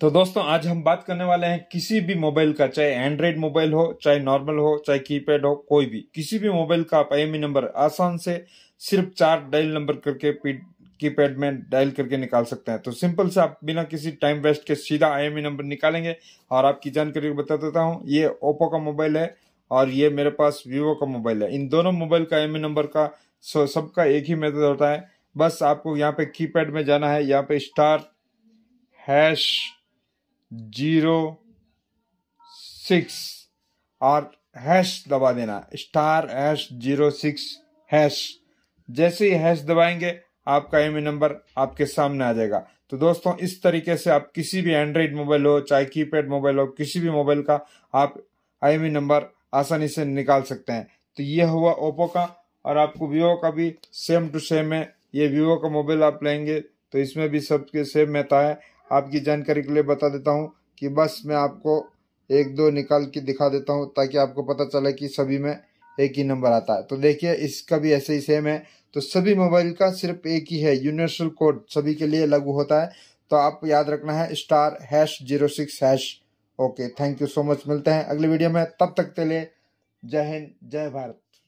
तो दोस्तों आज हम बात करने वाले हैं किसी भी मोबाइल का चाहे एंड्रॉइड मोबाइल हो चाहे नॉर्मल हो चाहे कीपैड हो कोई भी किसी भी मोबाइल का आप आई नंबर आसान से सिर्फ चार डायल नंबर करके कीपैड में डायल करके निकाल सकते हैं तो सिंपल से आप बिना किसी टाइम वेस्ट के सीधा आई नंबर निकालेंगे और आपकी जानकारी बता देता हूँ ये ओप्पो का मोबाइल है और ये मेरे पास वीवो का मोबाइल है इन दोनों मोबाइल का आई नंबर का सबका एक ही मेथड होता है बस आपको यहाँ पे कीपैड में जाना है यहाँ पे स्टार हैश जीरो सिक्स और हैश दबा देना star hash zero six hash जैसे ही हैश दबाएंगे आपका एम नंबर e आपके सामने आ जाएगा तो दोस्तों इस तरीके से आप किसी भी एंड्रॉइड मोबाइल हो चाहे कीपैड मोबाइल हो किसी भी मोबाइल का आप आई नंबर e आसानी से निकाल सकते हैं तो ये हुआ ओप्पो का और आपको वीवो का भी सेम टू सेम है ये वीवो का मोबाइल आप लेंगे तो इसमें भी सबके सेम मेहता है आपकी जानकारी के लिए बता देता हूँ कि बस मैं आपको एक दो निकाल के दिखा देता हूँ ताकि आपको पता चले कि सभी में एक ही नंबर आता है तो देखिए इसका भी ऐसे ही सेम है तो सभी मोबाइल का सिर्फ एक ही है यूनिवर्सल कोड सभी के लिए लागू होता है तो आप याद रखना है star hash zero six hash okay thank you so much मिलते हैं अगले वीडियो में तब तक के लिए जय हिंद जय भारत